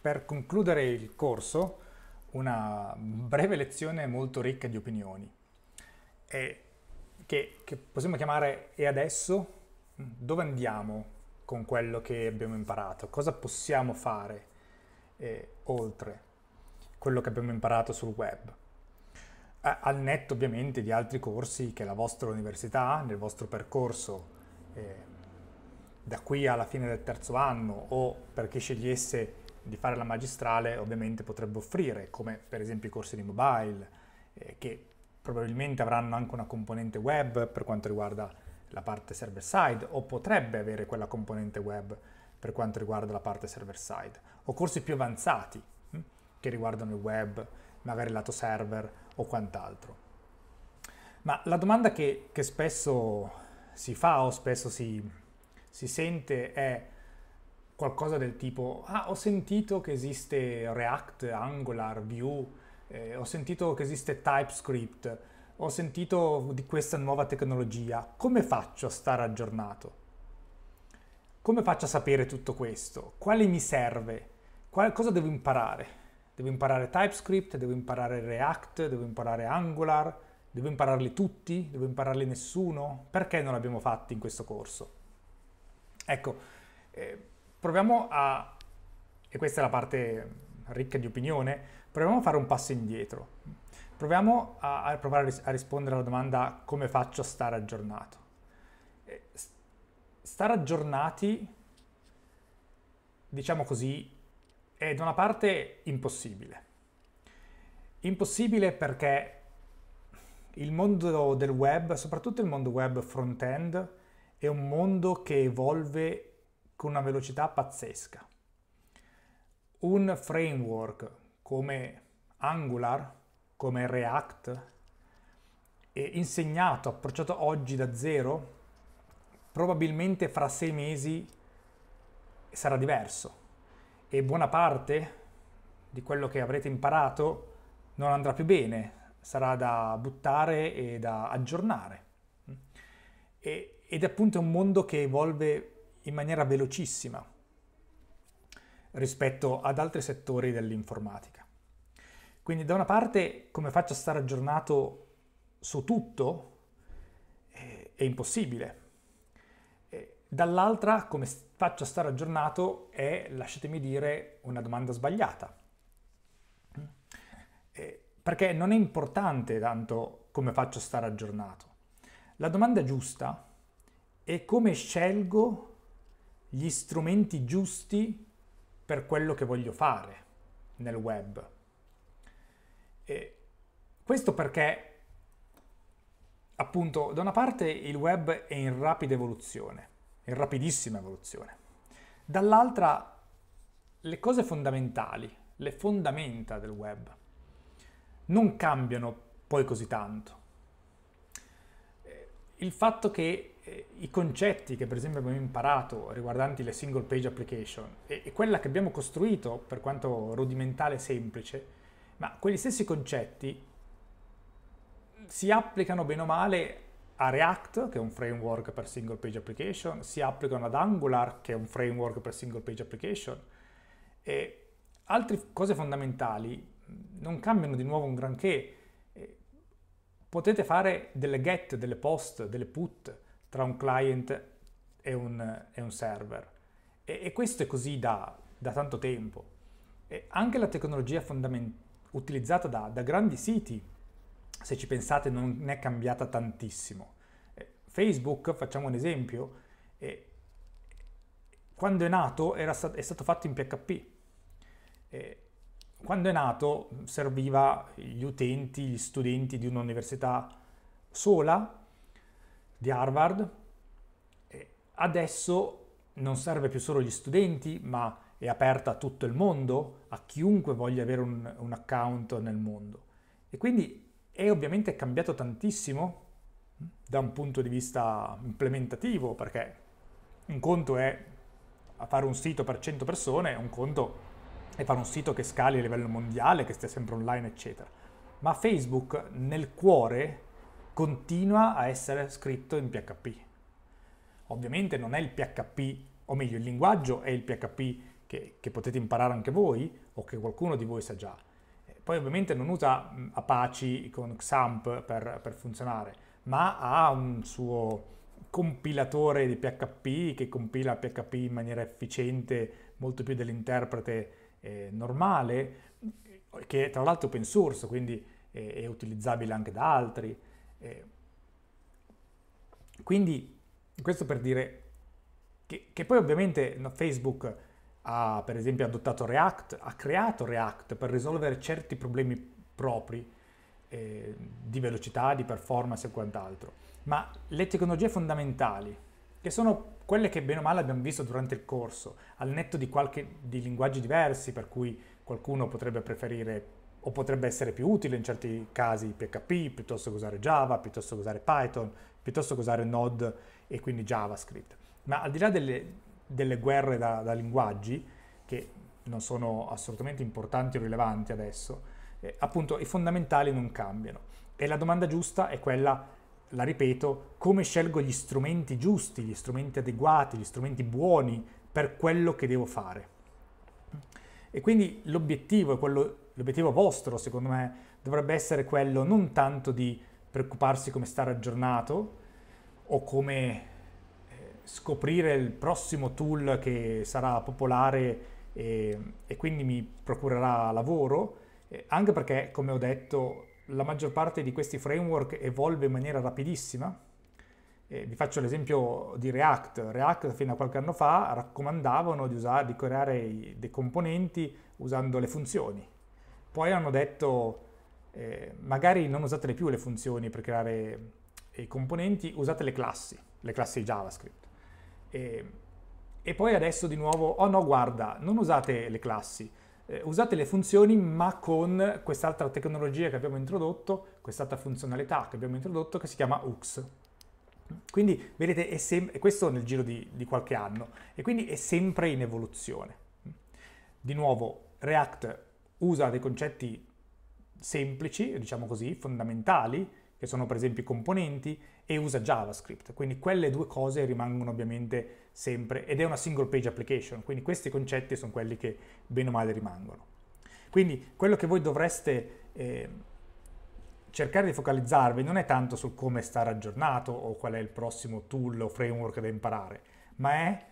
Per concludere il corso, una breve lezione molto ricca di opinioni, e che, che possiamo chiamare E adesso? Dove andiamo con quello che abbiamo imparato? Cosa possiamo fare eh, oltre quello che abbiamo imparato sul web? al netto ovviamente di altri corsi che la vostra università, nel vostro percorso, eh, da qui alla fine del terzo anno o per chi scegliesse di fare la magistrale ovviamente potrebbe offrire, come per esempio i corsi di mobile, eh, che probabilmente avranno anche una componente web per quanto riguarda la parte server side o potrebbe avere quella componente web per quanto riguarda la parte server side o corsi più avanzati hm, che riguardano il web, magari il lato server o quant'altro. Ma la domanda che, che, spesso si fa o spesso si, si sente è qualcosa del tipo, ah ho sentito che esiste React, Angular, Vue, eh, ho sentito che esiste TypeScript, ho sentito di questa nuova tecnologia, come faccio a stare aggiornato? Come faccio a sapere tutto questo? Quale mi serve? Qual- cosa devo imparare? Devo imparare TypeScript, devo imparare React, devo imparare Angular, devo impararli tutti, devo impararli nessuno? Perché non l'abbiamo fatti in questo corso? Ecco, eh, Proviamo a, e questa è la parte ricca di opinione, proviamo a fare un passo indietro. Proviamo a, a provare a, ris a rispondere alla domanda come faccio a stare aggiornato. Eh, stare aggiornati, diciamo così, è da una parte impossibile. Impossibile perché il mondo del web, soprattutto il mondo web front-end, è un mondo che evolve con una velocità pazzesca. Un framework come Angular, come React, insegnato, approcciato oggi da zero, probabilmente fra sei mesi sarà diverso e buona parte di quello che avrete imparato non andrà più bene, sarà da buttare e da aggiornare. ed è appunto un mondo che evolve in maniera velocissima rispetto ad altri settori dell'informatica. Quindi da una parte come faccio a stare aggiornato su tutto eh, è, impossibile. Eh, dall'altra come faccio a stare aggiornato è, lasciatemi dire, una domanda sbagliata. Mm. Eh, perché non è importante tanto come faccio a stare aggiornato. La domanda giusta è come scelgo gli strumenti giusti per quello che voglio fare nel web. E questo perché, appunto, da una parte il web è in rapida evoluzione, in rapidissima evoluzione, dall'altra le cose fondamentali, le fondamenta del web, non cambiano poi così tanto. Il fatto che eh, i concetti che per esempio abbiamo imparato riguardanti le single page application e, e quella che abbiamo costruito, per quanto rudimentale e semplice, ma quegli stessi concetti si applicano bene o male a React, che è un framework per single page application, si applicano ad Angular, che è un framework per single page application, e altre cose fondamentali non cambiano di nuovo un granché. Eh, potete fare delle get, delle post, delle put, tra un client e un, e un server. E, e, questo è così da, da tanto tempo. E anche la tecnologia utilizzata da, da grandi siti, se ci pensate, non è cambiata tantissimo. Facebook, facciamo un esempio, eh, quando è nato era stat- è stato fatto in PHP. Eh, quando è nato serviva gli utenti, gli studenti di un'università sola di Harvard. adesso non serve più solo agli studenti, ma è aperta a tutto il mondo, a chiunque voglia avere un, un account nel mondo. E quindi è ovviamente cambiato tantissimo hm, da un punto di vista implementativo, perché un conto è fare un sito per 100 persone, un conto è fare un sito che scali a livello mondiale, che stia sempre online, eccetera. Ma Facebook nel cuore continua a essere scritto in PHP. Ovviamente non è il PHP, o meglio il linguaggio è il PHP che, che potete imparare anche voi o che qualcuno di voi sa già. Eh, poi ovviamente non usa mm, Apache con XAMPP per, per funzionare, ma ha un suo compilatore di PHP che compila PHP in maniera efficiente, molto più dell'interprete eh, normale, che è tra l'altro open source, quindi è, è utilizzabile anche da altri. Eh, quindi questo per dire che, che poi ovviamente no, Facebook ha per esempio adottato React, ha creato React per risolvere certi problemi propri eh, di velocità, di performance e quant'altro. Ma le tecnologie fondamentali, che sono quelle che bene o male abbiamo visto durante il corso, al netto di, qualche, di linguaggi diversi, per cui qualcuno potrebbe preferire o potrebbe essere più utile in certi casi PHP piuttosto che usare Java, piuttosto che usare Python, piuttosto che usare Node e quindi JavaScript. Ma al di là delle, delle guerre da, da, linguaggi, che non sono assolutamente importanti o rilevanti adesso, eh, appunto i fondamentali non cambiano. E la domanda giusta è quella, la ripeto, come scelgo gli strumenti giusti, gli strumenti adeguati, gli strumenti buoni per quello che devo fare. E quindi l'obiettivo è quello l'obiettivo vostro, secondo me, dovrebbe essere quello non tanto di preoccuparsi come stare aggiornato o come eh, scoprire il prossimo tool che sarà popolare e, e quindi mi procurerà lavoro, eh, anche perché, come ho detto, la maggior parte di questi framework evolve in maniera rapidissima. Eh, vi faccio l'esempio di React. React fino a qualche anno fa raccomandavano di, usare, di creare dei componenti usando le funzioni. Poi hanno detto, eh, magari non usatele più le funzioni per creare eh, i componenti, usate le classi, le classi JavaScript. E, e poi adesso di nuovo, oh no, guarda, non usate le classi, eh, usate le funzioni ma con quest'altra tecnologia che abbiamo introdotto, quest'altra funzionalità che abbiamo introdotto che si chiama UX. Quindi vedete, è sem- questo nel giro di, di, qualche anno e quindi è sempre in evoluzione. Di nuovo, React usa dei concetti semplici, diciamo così, fondamentali, che sono per esempio i componenti, e usa JavaScript. Quindi quelle due cose rimangono ovviamente sempre, ed è una single page application, quindi questi concetti sono quelli che bene o male rimangono. Quindi quello che voi dovreste eh, cercare di focalizzarvi non è tanto su come stare aggiornato o qual è il prossimo tool o framework da imparare, ma è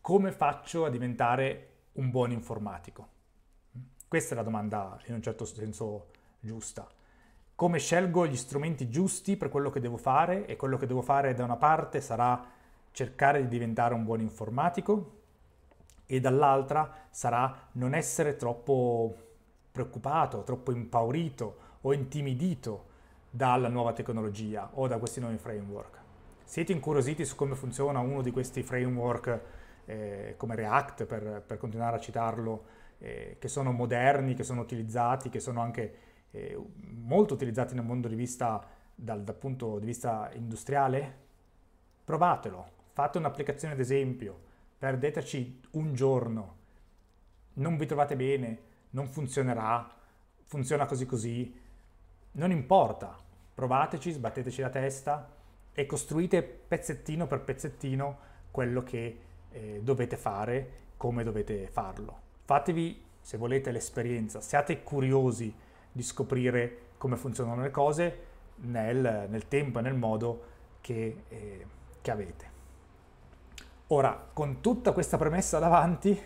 come faccio a diventare un buon informatico. Questa è la domanda in un certo senso giusta. Come scelgo gli strumenti giusti per quello che devo fare e quello che devo fare da una parte sarà cercare di diventare un buon informatico e dall'altra sarà non essere troppo preoccupato, troppo impaurito o intimidito dalla nuova tecnologia o da questi nuovi framework. Siete incuriositi su come funziona uno di questi framework eh, come React, per, per continuare a citarlo, eh, che sono moderni, che sono utilizzati, che sono anche eh, molto utilizzati nel mondo di vista, dal, dal punto di vista industriale, provatelo, fate un'applicazione ad esempio, perdeteci un giorno, non vi trovate bene, non funzionerà, funziona così così, non importa, provateci, sbatteteci la testa e costruite pezzettino per pezzettino quello che eh, dovete fare, come dovete farlo. Fatevi, se volete, l'esperienza, siate curiosi di scoprire come funzionano le cose nel, nel tempo e nel modo che, eh, che avete. Ora, con tutta questa premessa davanti,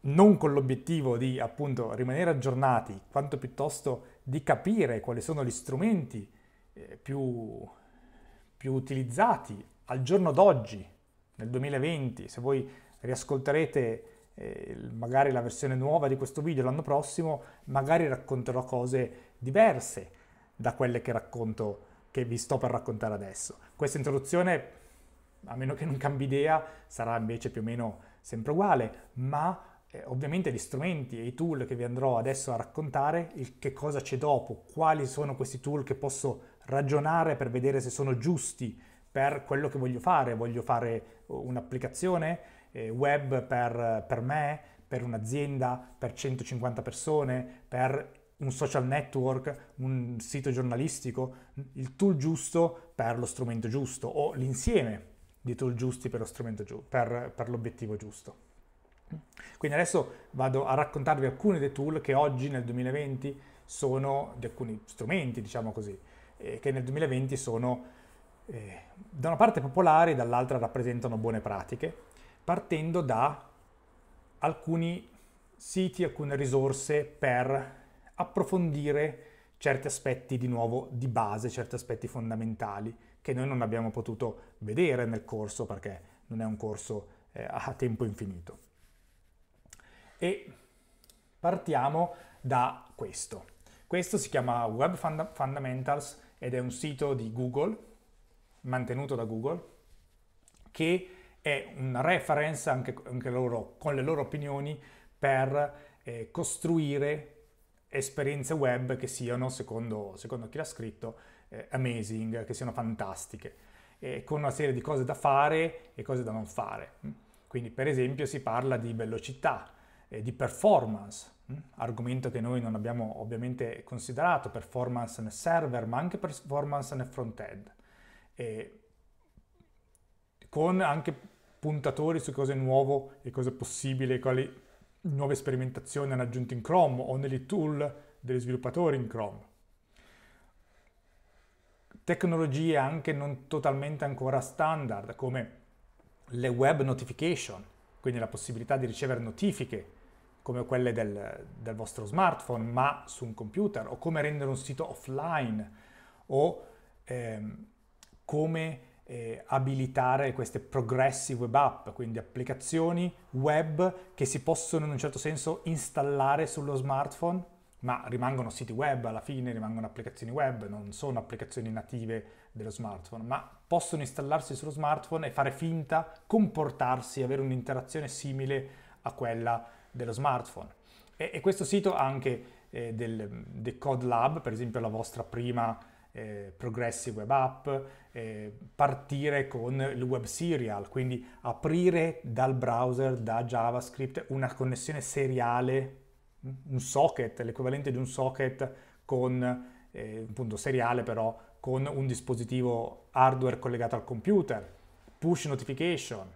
non con l'obiettivo di appunto rimanere aggiornati, quanto piuttosto di capire quali sono gli strumenti eh, più, più utilizzati al giorno d'oggi, nel 2020, se voi riascolterete eh, magari la versione nuova di questo video l'anno prossimo, magari racconterò cose diverse da quelle che racconto, che vi sto per raccontare adesso. Questa introduzione, a meno che non cambi idea, sarà invece più o meno sempre uguale, ma eh, ovviamente gli strumenti e i tool che vi andrò adesso a raccontare, il che cosa c'è dopo, quali sono questi tool che posso ragionare per vedere se sono giusti per quello che voglio fare, voglio fare eh, un'applicazione, eh, web per, per me, per un'azienda, per 150 persone, per un social network, un sito giornalistico, il tool giusto per lo strumento giusto o l'insieme di tool giusti per, lo strumento giu- per, per l'obiettivo giusto. Quindi adesso vado a raccontarvi alcuni dei tool che oggi nel 2020 sono, di alcuni strumenti diciamo così, eh, che nel 2020 sono eh, da una parte popolari, dall'altra rappresentano buone pratiche partendo da alcuni siti, alcune risorse per approfondire certi aspetti di nuovo di base, certi aspetti fondamentali che noi non abbiamo potuto vedere nel corso perché non è un corso eh, a tempo infinito. E partiamo da questo. Questo si chiama Web Funda Fundamentals ed è un sito di Google, mantenuto da Google, che è un reference anche, anche loro, con le loro opinioni per eh, costruire esperienze web che siano, secondo, secondo chi l'ha scritto, eh, amazing, che siano fantastiche, eh, con una serie di cose da fare e cose da non fare. Quindi per esempio si parla di velocità, eh, di performance, mm? argomento che noi non abbiamo ovviamente considerato, performance nel server, ma anche performance nel front-end. con anche puntatori su cosa è nuovo e cosa è possibile, quali nuove sperimentazioni hanno aggiunto in Chrome o nelle tool degli sviluppatori in Chrome. Tecnologie anche non totalmente ancora standard come le web notification, quindi la possibilità di ricevere notifiche come quelle del, del vostro smartphone ma su un computer o come rendere un sito offline o ehm, come eh, abilitare queste progressive web app, quindi applicazioni web che si possono in un certo senso installare sullo smartphone, ma rimangono siti web alla fine, rimangono applicazioni web, non sono applicazioni native dello smartphone, ma possono installarsi sullo smartphone e fare finta, comportarsi, avere un'interazione simile a quella dello smartphone. E, e questo sito ha anche eh, del, mm, del Code Lab, per esempio la vostra prima eh, progressi web app, eh, partire con il web serial, quindi aprire dal browser, da JavaScript, una connessione seriale, un socket, l'equivalente di un socket con eh, appunto seriale però con un dispositivo hardware collegato al computer, push notification,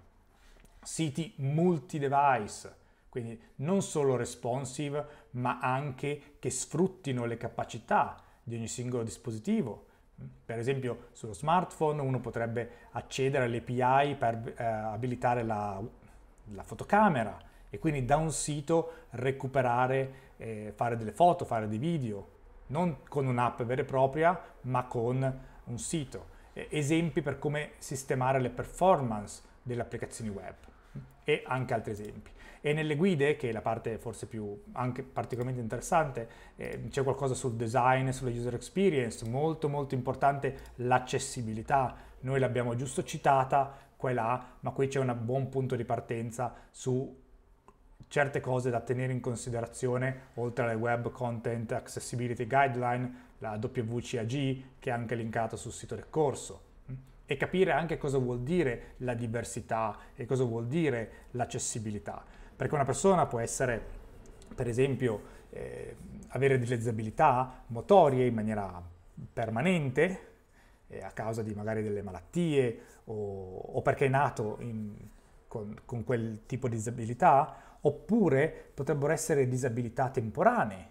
siti multi-device, quindi non solo responsive ma anche che sfruttino le capacità di ogni singolo dispositivo. Per esempio sullo smartphone uno potrebbe accedere all'API per eh, abilitare la, la, fotocamera e quindi da un sito recuperare, eh, fare delle foto, fare dei video, non con un'app vera e propria ma con un sito. esempi per come sistemare le performance delle applicazioni web e anche altri esempi. E nelle guide, che è la parte forse più anche particolarmente interessante, eh, c'è qualcosa sul design, sulla user experience, molto molto importante l'accessibilità. Noi l'abbiamo giusto citata qua e là, ma qui c'è un buon punto di partenza su certe cose da tenere in considerazione, oltre alle Web Content Accessibility Guideline, la WCAG, che è anche linkata sul sito del corso e capire anche cosa vuol dire la diversità e cosa vuol dire l'accessibilità. Perché una persona può essere, per esempio, eh, avere delle disabilità motorie in maniera permanente, eh, a causa di magari delle malattie o, o perché è nato in, con, con quel tipo di disabilità, oppure potrebbero essere disabilità temporanee,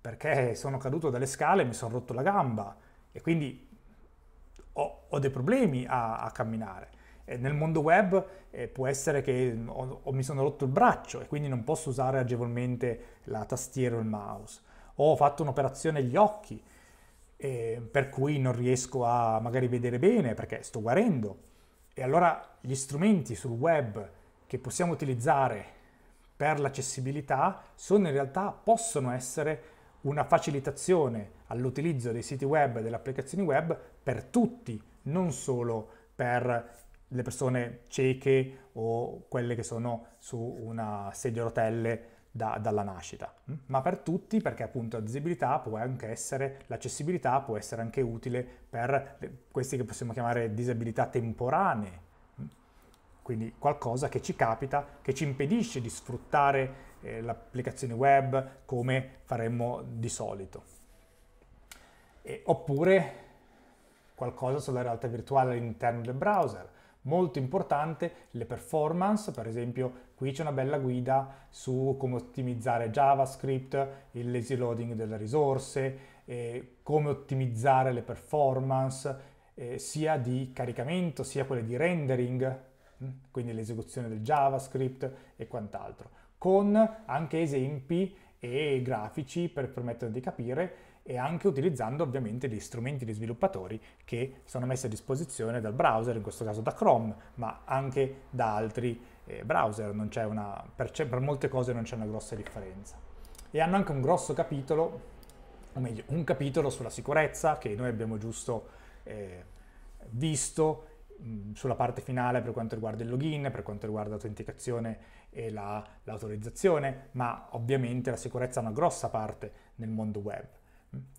perché sono caduto dalle scale e mi sono rotto la gamba e quindi ho, ho dei problemi a, a camminare. E nel mondo web eh, può essere che mm, ho, ho, mi sono rotto il braccio e quindi non posso usare agevolmente la tastiera o il mouse. O ho fatto un'operazione agli occhi, eh, per cui non riesco a magari vedere bene perché sto guarendo. E allora gli strumenti sul web che possiamo utilizzare per l'accessibilità sono in realtà possono essere una facilitazione all'utilizzo dei siti web e delle applicazioni web per tutti, non solo per le persone cieche o quelle che sono su una sedia a rotelle da, dalla nascita, mm? ma per tutti perché appunto la disabilità può anche essere, l'accessibilità può essere anche utile per le, questi che possiamo chiamare disabilità temporanee, mm? quindi qualcosa che ci capita, che ci impedisce di sfruttare eh, l'applicazione web come faremmo di solito. E, oppure qualcosa sulla realtà virtuale all'interno del browser. Molto importante le performance, per esempio qui c'è una bella guida su come ottimizzare JavaScript, il lazy loading delle risorse, eh, come ottimizzare le performance eh, sia di caricamento sia quelle di rendering, mm, quindi l'esecuzione del JavaScript e quant'altro, con anche esempi e grafici per permettere di capire e anche utilizzando ovviamente gli strumenti di sviluppatori che sono messi a disposizione dal browser, in questo caso da Chrome, ma anche da altri eh, browser, una, per, per molte cose non c'è una grossa differenza. E hanno anche un grosso capitolo, o meglio, un capitolo sulla sicurezza che noi abbiamo giusto eh, visto mm, sulla parte finale per quanto riguarda il login, per quanto riguarda l'autenticazione e la, l'autorizzazione, ma ovviamente la sicurezza è una grossa parte nel mondo web.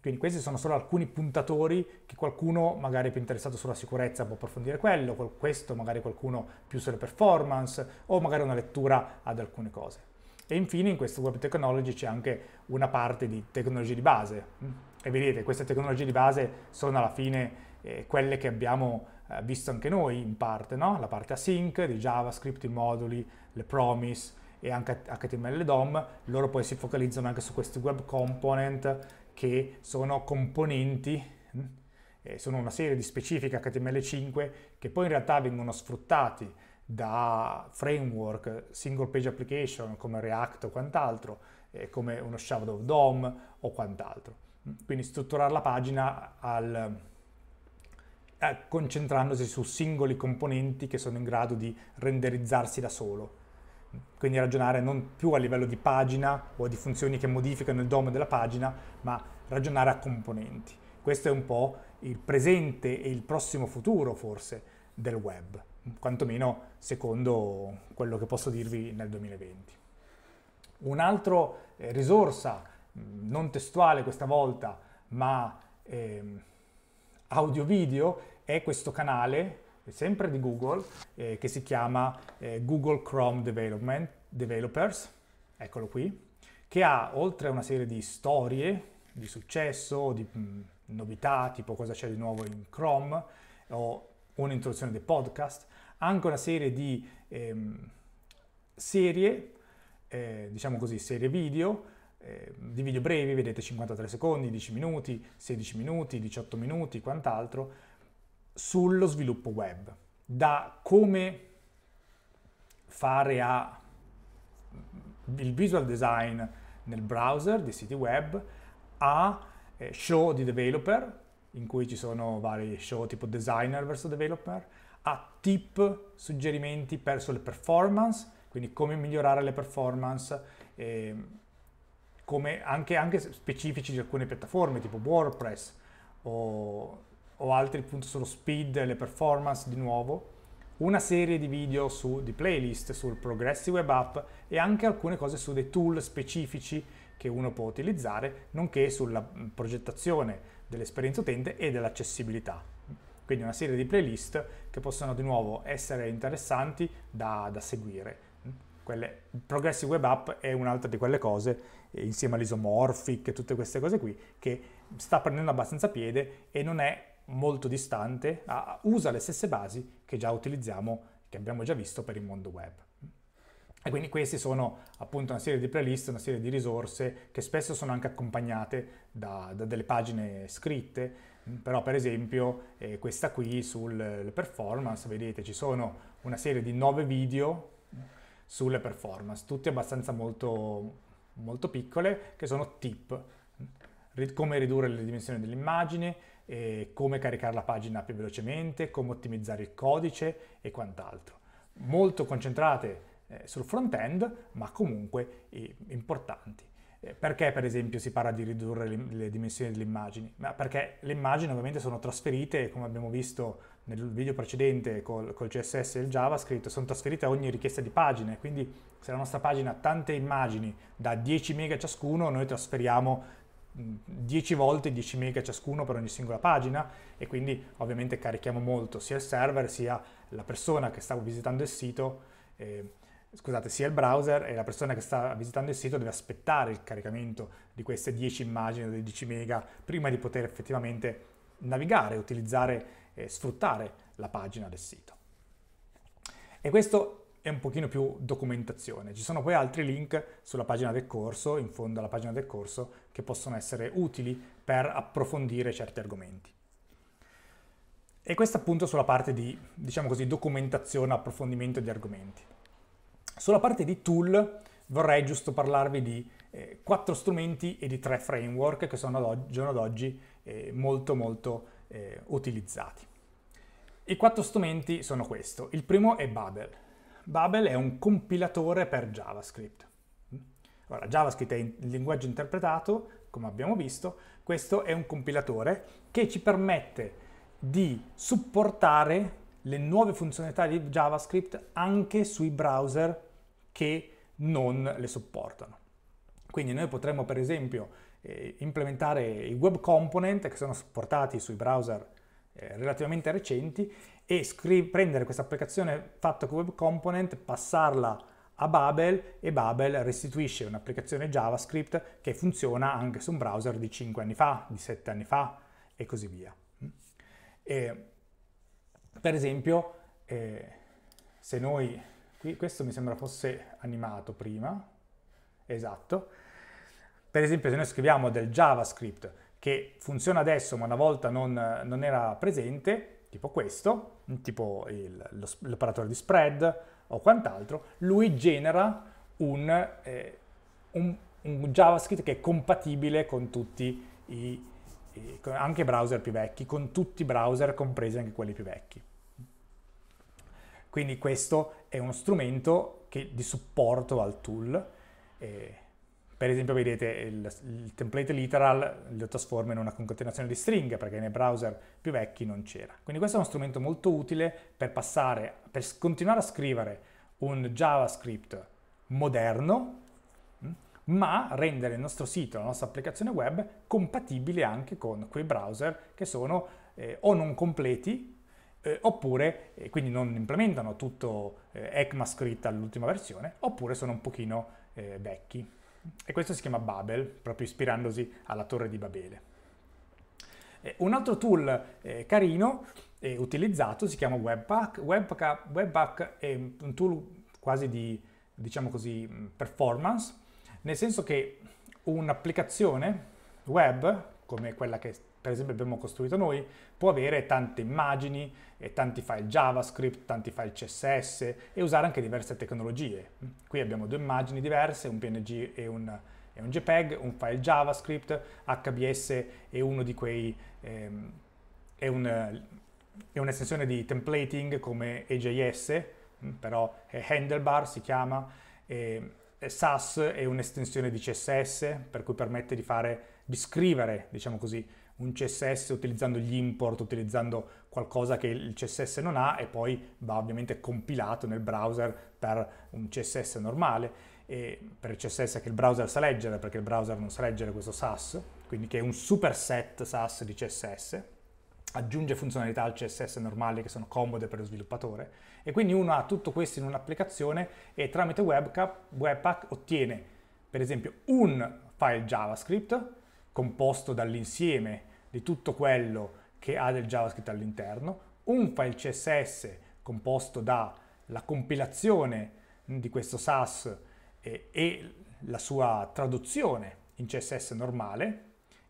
Quindi questi sono solo alcuni puntatori che qualcuno magari più interessato sulla sicurezza può approfondire quello, questo magari qualcuno più sulle performance o magari una lettura ad alcune cose. E infine in questo Web Technology c'è anche una parte di tecnologie di base. E vedete, queste tecnologie di base sono alla fine eh, quelle che abbiamo eh, visto anche noi in parte, no? la parte async di JavaScript, i moduli le promise e anche HTML DOM, loro poi si focalizzano anche su questi web component che sono componenti, hm, sono una serie di specifiche HTML5 che poi in realtà vengono sfruttati da framework, single page application come React o quant'altro, come uno Shadow DOM o quant'altro. Hm, quindi strutturare la pagina al, eh, concentrandosi su singoli componenti che sono in grado di renderizzarsi da solo quindi ragionare non più a livello di pagina o di funzioni che modificano il DOM della pagina, ma ragionare a componenti. Questo è un po' il presente e il prossimo futuro forse del web, quantomeno secondo quello che posso dirvi nel 2020. Un'altra eh, risorsa, mm, non testuale questa volta, ma eh, audio-video, è questo canale sempre di Google, eh, che si chiama eh, Google Chrome Developers, eccolo qui, che ha oltre a una serie di storie di successo, di mh, mm, novità, tipo cosa c'è di nuovo in Chrome, o un'introduzione dei podcast, anche una serie di ehm, serie, eh, diciamo così, serie video, eh, di video brevi, vedete 53 secondi, 10 minuti, 16 minuti, 18 minuti, quant'altro, sullo sviluppo web, da come fare a mm, il visual design nel browser di siti web a eh, show di developer, in cui ci sono vari show tipo designer verso developer, a tip, suggerimenti verso le performance, quindi come migliorare le performance, eh, come anche, anche specifici di alcune piattaforme tipo WordPress o o altri appunto sullo speed e le performance di nuovo, una serie di video su, di playlist sul Progressive Web App e anche alcune cose su dei tool specifici che uno può utilizzare, nonché sulla mm, progettazione dell'esperienza utente e dell'accessibilità. Quindi una serie di playlist che possono di nuovo essere interessanti da, da seguire. Quelle, Progressive Web App è un'altra di quelle cose, eh, insieme all'isomorphic e tutte queste cose qui, che sta prendendo abbastanza piede e non è molto distante, usa le stesse basi che già utilizziamo, che abbiamo già visto per il mondo web. E quindi queste sono appunto una serie di playlist, una serie di risorse che spesso sono anche accompagnate da, da delle pagine scritte, però per esempio eh, questa qui sulle performance, vedete ci sono una serie di nove video sulle performance, tutte abbastanza molto, molto piccole, che sono tip, come ridurre le dimensioni dell'immagine, eh, come caricare la pagina più velocemente, come ottimizzare il codice e quant'altro. Molto concentrate eh, sul front-end, ma comunque eh, importanti. Eh, perché per esempio si parla di ridurre le, le dimensioni delle immagini? Ma perché le immagini ovviamente sono trasferite, come abbiamo visto nel video precedente col, col CSS e il JavaScript, sono trasferite a ogni richiesta di pagina, quindi se la nostra pagina ha tante immagini da 10 mega ciascuno, noi trasferiamo 10 volte 10 mega ciascuno per ogni singola pagina e quindi ovviamente carichiamo molto sia il server sia la persona che sta visitando il sito, eh, scusate, sia il browser e la persona che sta visitando il sito deve aspettare il caricamento di queste 10 immagini, dei 10 mega, prima di poter effettivamente navigare, utilizzare e eh, sfruttare la pagina del sito. E questo e un pochino più documentazione. Ci sono poi altri link sulla pagina del corso, in fondo alla pagina del corso, che possono essere utili per approfondire certi argomenti. E questo appunto sulla parte di, diciamo così, documentazione, approfondimento di argomenti. Sulla parte di tool vorrei giusto parlarvi di eh, quattro strumenti e di tre framework che sono ad oggi, giorno d'oggi eh, molto molto eh, utilizzati. I quattro strumenti sono questo. Il primo è Babel. Babel è un compilatore per JavaScript. Ora, JavaScript è il linguaggio interpretato, come abbiamo visto, questo è un compilatore che ci permette di supportare le nuove funzionalità di JavaScript anche sui browser che non le supportano. Quindi noi potremmo per esempio eh, implementare i web component che sono supportati sui browser eh, relativamente recenti e scri- prendere questa applicazione fatta con Web Component, passarla a Babel e Babel restituisce un'applicazione JavaScript che funziona anche su un browser di 5 anni fa, di 7 anni fa e così via. E, per esempio, eh, se noi, qui, questo mi sembra fosse animato prima, esatto, per esempio se noi scriviamo del JavaScript che funziona adesso ma una volta non, non era presente, tipo questo, tipo l'operatore di spread o quant'altro, lui genera un, eh, un, un, JavaScript che è compatibile con tutti i, i con anche browser più vecchi, con tutti i browser, compresi anche quelli più vecchi. Quindi questo è uno strumento che, di supporto al tool. Eh, per esempio vedete il, il template literal lo trasforma in una concatenazione di stringhe perché nei browser più vecchi non c'era. Quindi questo è uno strumento molto utile per, passare, per continuare a scrivere un JavaScript moderno mm, ma rendere il nostro sito, la nostra applicazione web compatibile anche con quei browser che sono eh, o non completi eh, oppure eh, quindi non implementano tutto eh, ECMAScript all'ultima versione oppure sono un pochino eh, vecchi. E questo si chiama Babel, proprio ispirandosi alla torre di Babele. Un altro tool eh, carino e utilizzato si chiama Webpack. Webpack. Webpack, è un tool quasi di, diciamo così, mm, performance, nel senso che un'applicazione web, come quella che per esempio abbiamo costruito noi, può avere tante immagini, e tanti file JavaScript, tanti file CSS e usare anche diverse tecnologie. Qui abbiamo due immagini diverse, un PNG e un, e un JPEG, un file JavaScript, HBS è uno di quei... Ehm, è un, è un'estensione di templating come EJS, mm, però è handlebar si chiama, e SAS è un'estensione di CSS per cui permette di fare, di scrivere, diciamo così, un CSS utilizzando gli import, utilizzando qualcosa che il CSS non ha e poi va ovviamente compilato nel browser per un CSS normale per il CSS che il browser sa leggere, perché il browser non sa leggere questo SAS, quindi che è un superset SAS di CSS, aggiunge funzionalità al CSS normale che sono comode per lo sviluppatore e quindi uno ha tutto questo in un'applicazione e tramite Webpack, Webpack ottiene per esempio un file JavaScript composto dall'insieme di tutto quello che ha del JavaScript all'interno, un file CSS composto dalla compilazione di questo SAS e, e la sua traduzione in CSS normale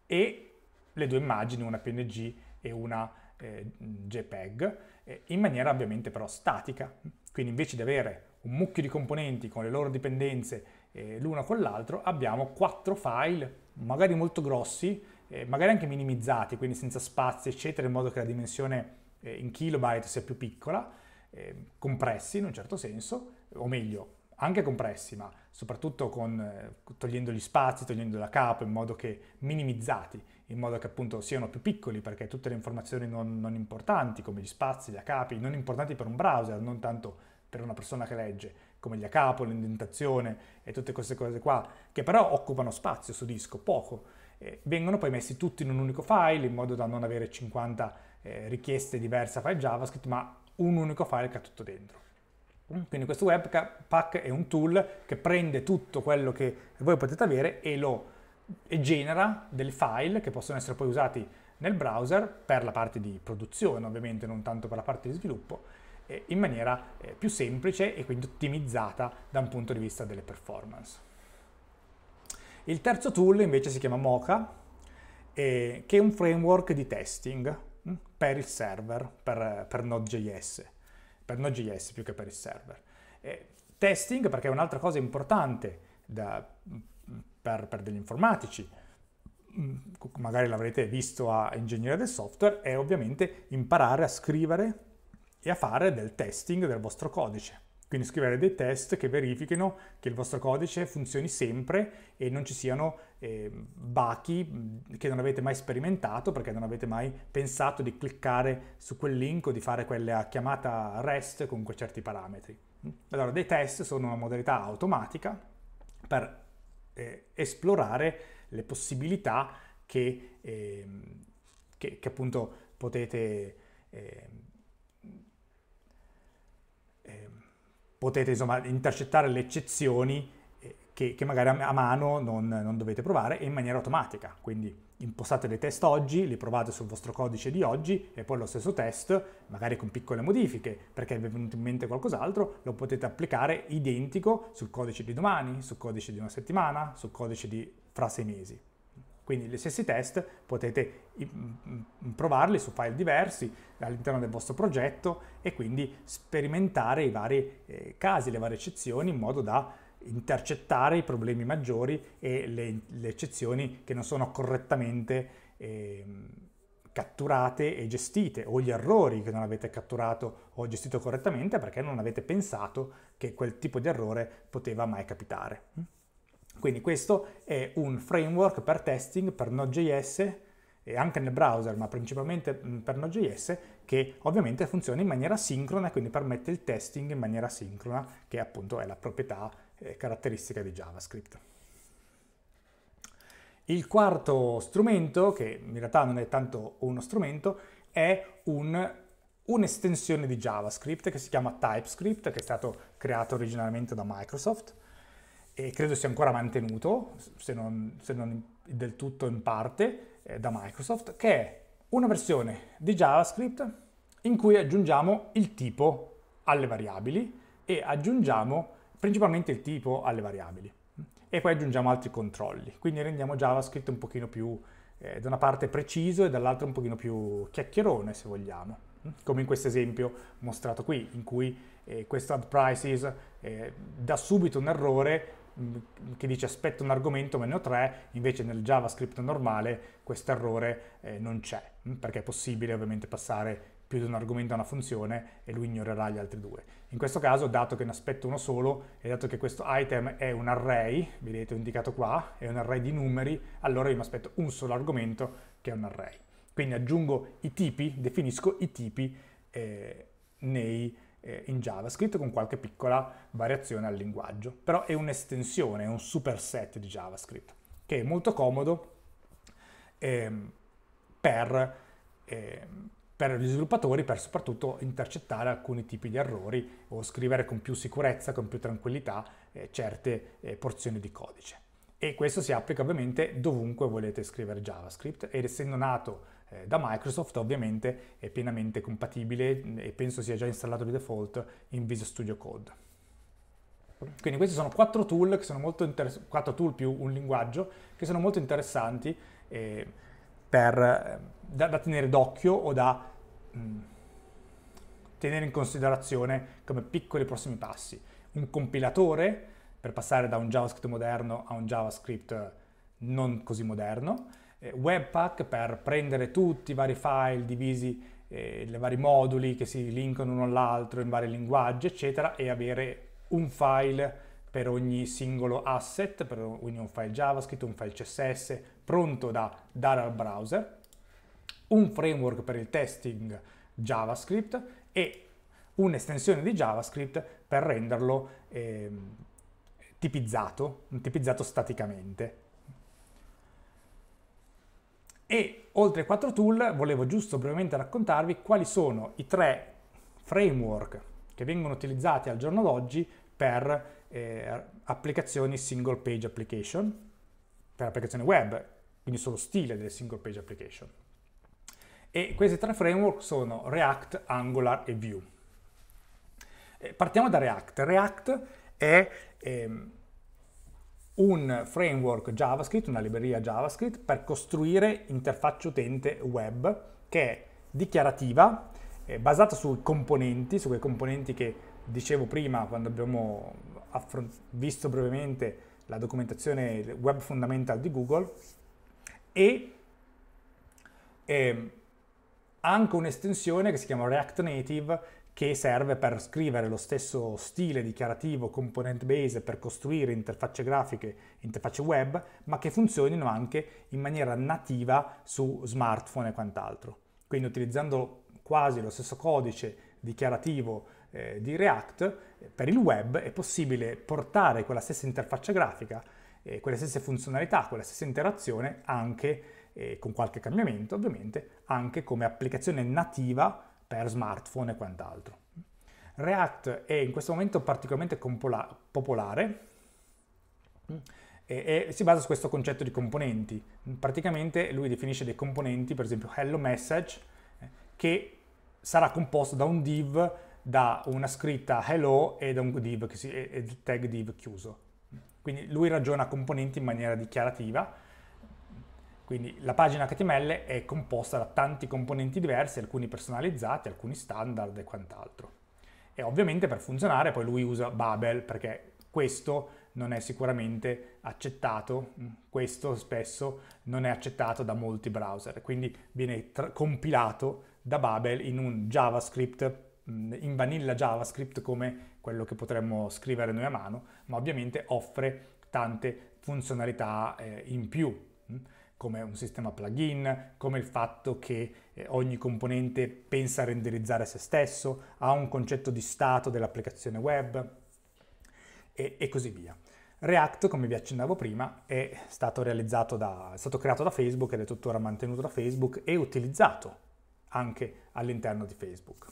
e le due immagini, una PNG e una eh, JPEG, eh, in maniera ovviamente però statica. Quindi invece di avere un mucchio di componenti con le loro dipendenze eh, l'uno con l'altro, abbiamo quattro file, magari molto grossi, eh, magari anche minimizzati, quindi senza spazi, eccetera, in modo che la dimensione eh, in kilobyte sia più piccola, eh, compressi in un certo senso, o meglio, anche compressi, ma soprattutto con, eh, togliendo gli spazi, togliendo la capo, in modo che minimizzati, in modo che appunto siano più piccoli, perché tutte le informazioni non, non importanti, come gli spazi, gli capi, non importanti per un browser, non tanto per una persona che legge, come gli a capo, l'indentazione e tutte queste cose qua, che però occupano spazio su disco, poco, eh, vengono poi messi tutti in un unico file in modo da non avere 50 eh, richieste diverse a file JavaScript, ma un unico file che ha tutto dentro. Mm, quindi questo Webpack è un tool che prende tutto quello che voi potete avere e lo e genera dei file che possono essere poi usati nel browser per la parte di produzione, ovviamente non tanto per la parte di sviluppo, eh, in maniera eh, più semplice e quindi ottimizzata da un punto di vista delle performance. Il terzo tool invece si chiama Mocha, eh, che è un framework di testing mm, per il server, per, per Node.js, per Node.js più che per il server. Eh, testing perché è un'altra cosa importante da, mm, per, per, degli informatici, mm, magari l'avrete visto a Ingegneria del Software, è ovviamente imparare a scrivere e a fare del testing del vostro codice. Quindi scrivere dei test che verifichino che il vostro codice funzioni sempre e non ci siano eh, bachi che non avete mai sperimentato perché non avete mai pensato di cliccare su quel link o di fare quella chiamata REST con quei certi parametri. Allora, dei test sono una modalità automatica per eh, esplorare le possibilità che, eh, che, che appunto potete... Eh, potete insomma, intercettare le eccezioni eh, che, che magari a mano non, non, dovete provare e in maniera automatica. Quindi impostate dei test oggi, li provate sul vostro codice di oggi e poi lo stesso test, magari con piccole modifiche, perché vi è venuto in mente qualcos'altro, lo potete applicare identico sul codice di domani, sul codice di una settimana, sul codice di fra sei mesi. Quindi gli stessi test potete provarli su file diversi all'interno del vostro progetto e quindi sperimentare i vari eh, casi, le varie eccezioni in modo da intercettare i problemi maggiori e le, le eccezioni che non sono correttamente eh, catturate e gestite o gli errori che non avete catturato o gestito correttamente perché non avete pensato che quel tipo di errore poteva mai capitare. Quindi questo è un framework per testing per Node.js e anche nel browser, ma principalmente mm, per Node.js, che ovviamente funziona in maniera sincrona, e quindi permette il testing in maniera sincrona, che appunto è la proprietà eh, caratteristica di JavaScript. Il quarto strumento, che in realtà non è tanto uno strumento, è un'estensione di JavaScript che si chiama TypeScript, che è stato creato originalmente da Microsoft e credo sia ancora mantenuto, se non, se non del tutto in parte, eh, da Microsoft, che è una versione di JavaScript in cui aggiungiamo il tipo alle variabili e aggiungiamo principalmente il tipo alle variabili e poi aggiungiamo altri controlli, quindi rendiamo JavaScript un pochino più eh, da una parte preciso e dall'altra un pochino più chiacchierone se vogliamo come in questo esempio mostrato qui, in cui eh, questo add prices eh, dà subito un errore che dice aspetta un argomento meno 3, invece nel JavaScript normale questo errore eh, non c'è, perché è possibile ovviamente passare più di un argomento a una funzione e lui ignorerà gli altri due. In questo caso, dato che ne aspetto uno solo e dato che questo item è un array, vedete ho indicato qua, è un array di numeri, allora io mi aspetto un solo argomento che è un array. Quindi aggiungo i tipi, definisco i tipi eh, nei eh, in JavaScript con qualche piccola variazione al linguaggio. Però è un'estensione, è un superset di JavaScript, che è molto comodo ehm, per, ehm, per gli sviluppatori, per soprattutto intercettare alcuni tipi di errori o scrivere con più sicurezza, con più tranquillità eh, certe eh, porzioni di codice. E questo si applica ovviamente dovunque volete scrivere JavaScript ed essendo nato eh, da Microsoft, ovviamente è pienamente compatibile mm, e penso sia già installato di default in Visual Studio Code. Quindi questi sono quattro tool, che sono molto inter- quattro tool più un linguaggio, che sono molto interessanti eh, per, eh, da, da, tenere d'occhio o da mh, mm, tenere in considerazione come piccoli prossimi passi. Un compilatore per passare da un JavaScript moderno a un JavaScript eh, non così moderno, eh, Webpack per prendere tutti i vari file divisi eh, i vari moduli che si linkano uno all'altro in vari linguaggi, eccetera, e avere un file per ogni singolo asset, per ogni un file JavaScript, un file CSS pronto da dare al browser, un framework per il testing JavaScript e un'estensione di JavaScript per renderlo eh, tipizzato, tipizzato staticamente. E oltre ai quattro tool volevo giusto brevemente raccontarvi quali sono i tre framework che vengono utilizzati al giorno d'oggi per eh, applicazioni single page application, per applicazioni web, quindi sullo stile delle single page application. E questi tre framework sono React, Angular e Vue. Eh, partiamo da React. React è ehm, un framework JavaScript, una libreria JavaScript per costruire interfaccia utente web che è dichiarativa, è basata su componenti, su quei componenti che dicevo prima quando abbiamo affront- visto brevemente la documentazione web fundamental di Google e eh, anche un'estensione che si chiama React Native che serve per scrivere lo stesso stile dichiarativo component base per costruire interfacce grafiche, interfacce web, ma che funzionino anche in maniera nativa su smartphone e quant'altro. Quindi utilizzando quasi lo stesso codice dichiarativo eh, di React, eh, per il web è possibile portare quella stessa interfaccia grafica, eh, quelle stesse funzionalità, quella stessa interazione anche, eh, con qualche cambiamento ovviamente, anche come applicazione nativa per smartphone e quant'altro. React è in questo momento particolarmente compola- popolare e, e, si basa su questo concetto di componenti. Praticamente lui definisce dei componenti, per esempio hello message, che sarà composto da un div, da una scritta hello e da un div si, e, e tag div chiuso. Quindi lui ragiona componenti in maniera dichiarativa quindi la pagina HTML è composta da tanti componenti diversi, alcuni personalizzati, alcuni standard e quant'altro. E ovviamente per funzionare poi lui usa Babel perché questo non è sicuramente accettato, mm, questo spesso non è accettato da molti browser, quindi viene compilato da Babel in un JavaScript, mm, in vanilla JavaScript come quello che potremmo scrivere noi a mano, ma ovviamente offre tante funzionalità eh, in più. Mm come un sistema plugin, come il fatto che eh, ogni componente pensa a renderizzare se stesso, ha un concetto di stato dell'applicazione web e, e così via. React, come vi accennavo prima, è stato, da, è stato creato da Facebook ed è tuttora mantenuto da Facebook e utilizzato anche all'interno di Facebook.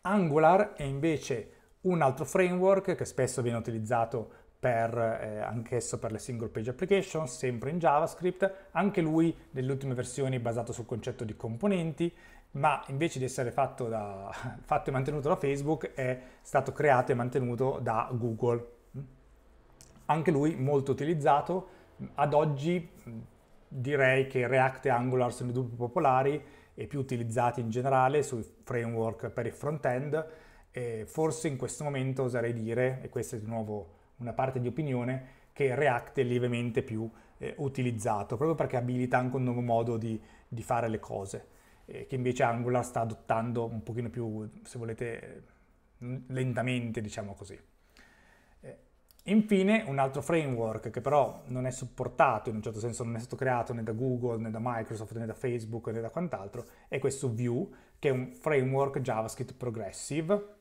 Angular è invece un altro framework che spesso viene utilizzato per, eh, anch'esso per le single page application, sempre in JavaScript, anche lui nelle ultime versioni basato sul concetto di componenti, ma invece di essere fatto, da, fatto e mantenuto da Facebook è stato creato e mantenuto da Google. Anche lui molto utilizzato, ad oggi direi che React e Angular sono i due più popolari e più utilizzati in generale sui framework per il front-end, e forse in questo momento oserei dire, e questo è di nuovo una parte di opinione che React è lievemente più eh, utilizzato, proprio perché abilita anche un nuovo modo di, di fare le cose, eh, che invece Angular sta adottando un pochino più, se volete, eh, lentamente, diciamo così. Eh, infine, un altro framework che però non è supportato, in un certo senso non è stato creato né da Google, né da Microsoft, né da Facebook, né da quant'altro, è questo Vue, che è un framework JavaScript progressive,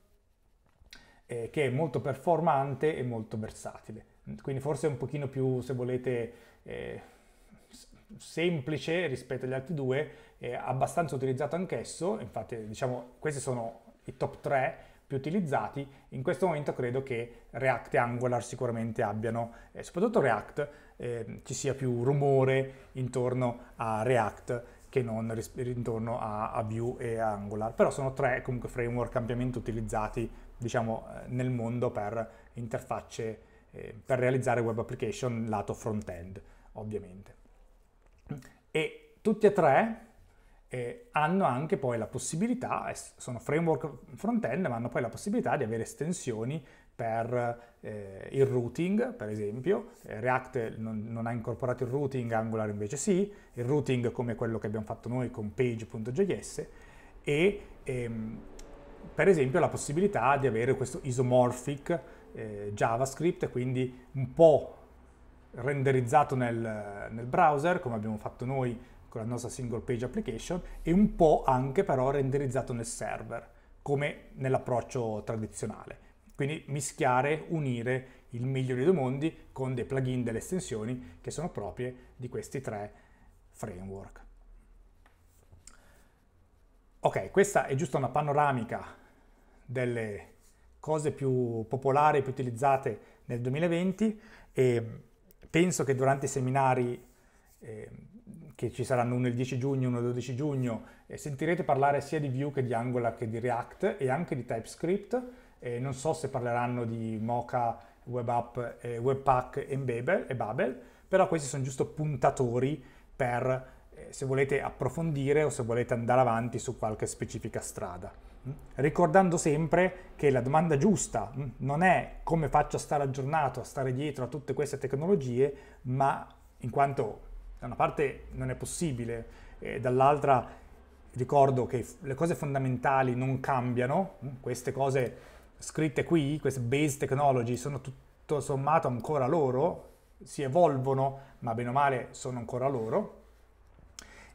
eh, che è molto performante e molto versatile. Quindi forse è un pochino più, se volete, eh, semplice rispetto agli altri due, eh, abbastanza utilizzato anch'esso, infatti diciamo questi sono i top 3 più utilizzati, in questo momento credo che React e Angular sicuramente abbiano, eh, soprattutto React, eh, ci sia più rumore intorno a React che non intorno a, a Vue e a Angular, però sono tre comunque framework ampiamente utilizzati diciamo, eh, nel mondo per interfacce, eh, per realizzare web application lato front-end, ovviamente. E tutti e tre eh, hanno anche poi la possibilità, eh, sono framework front-end, ma hanno poi la possibilità di avere estensioni per eh, il routing, per esempio. Eh, React non, non, ha incorporato il routing, Angular invece sì, il routing come quello che abbiamo fatto noi con page.js e ehm, per esempio la possibilità di avere questo isomorphic eh, JavaScript, quindi un po' renderizzato nel, nel browser, come abbiamo fatto noi con la nostra single page application, e un po' anche però renderizzato nel server, come nell'approccio tradizionale. Quindi mischiare, unire il meglio dei due mondi con dei plugin, delle estensioni che sono proprie di questi tre framework. Ok, questa è giusto una panoramica delle cose più popolari, e più utilizzate nel 2020 e penso che durante i seminari eh, che ci saranno uno il 10 giugno, uno il 12 giugno, eh, sentirete parlare sia di Vue che di Angular che di React e anche di TypeScript. Eh, non so se parleranno di Mocha, Web App, eh, Webpack e Babel, però questi sono giusto puntatori per se volete approfondire o se volete andare avanti su qualche specifica strada. Mm? Ricordando sempre che la domanda giusta mm, non è come faccio a stare aggiornato, a stare dietro a tutte queste tecnologie, ma in quanto da una parte non è possibile, e dall'altra ricordo che le cose fondamentali non cambiano, mm? queste cose scritte qui, queste base technology, sono tutto sommato ancora loro, si evolvono, ma bene o male sono ancora loro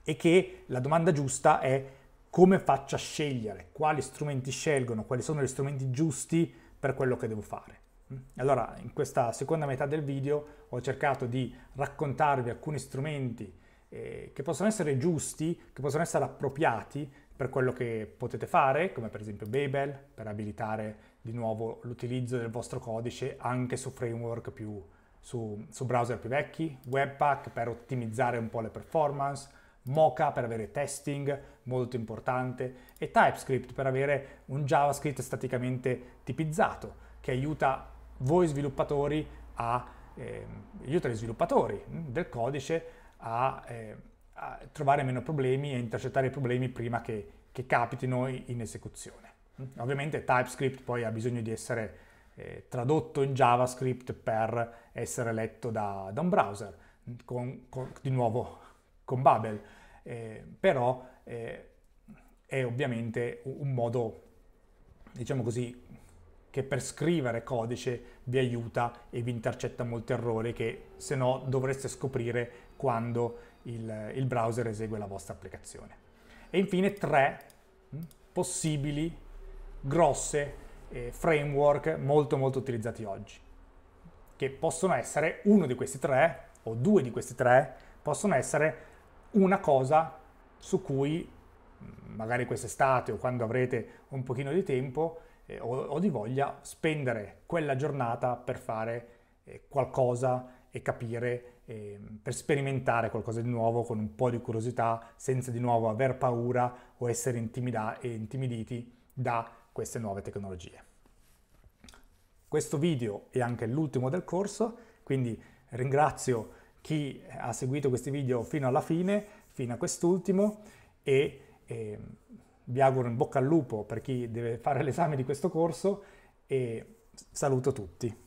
e che la domanda giusta è come faccio a scegliere, quali strumenti scelgono, quali sono gli strumenti giusti per quello che devo fare. Mm? Allora, in questa seconda metà del video ho cercato di raccontarvi alcuni strumenti eh, che possono essere giusti, che possono essere appropriati per quello che potete fare, come per esempio Babel, per abilitare di nuovo l'utilizzo del vostro codice anche su framework più, su, su browser più vecchi, Webpack per ottimizzare un po' le performance, Mocha per avere testing, molto importante, e TypeScript per avere un JavaScript staticamente tipizzato, che aiuta voi sviluppatori a, eh, aiuta gli sviluppatori del codice a, eh, a, trovare meno problemi e intercettare i problemi prima che, che capitino in esecuzione. Ovviamente TypeScript poi ha bisogno di essere eh, tradotto in JavaScript per essere letto da, da un browser, con, con, di nuovo con Babel eh, però eh, è ovviamente un modo, diciamo così, che per scrivere codice vi aiuta e vi intercetta molti errori che se no dovreste scoprire quando il, il browser esegue la vostra applicazione. E infine tre hm, possibili grosse eh, framework molto molto utilizzati oggi, che possono essere uno di questi tre o due di questi tre, possono essere una cosa su cui mm, magari quest'estate o quando avrete un pochino di tempo eh, o, o, di voglia spendere quella giornata per fare eh, qualcosa e capire, eh, per sperimentare qualcosa di nuovo con un po' di curiosità, senza di nuovo aver paura o essere intimida- eh, intimiditi da queste nuove tecnologie. Questo video è anche l'ultimo del corso, quindi ringrazio chi ha seguito questi video fino alla fine, fino a quest'ultimo e eh, vi auguro in bocca al lupo per chi deve fare l'esame di questo corso e saluto tutti.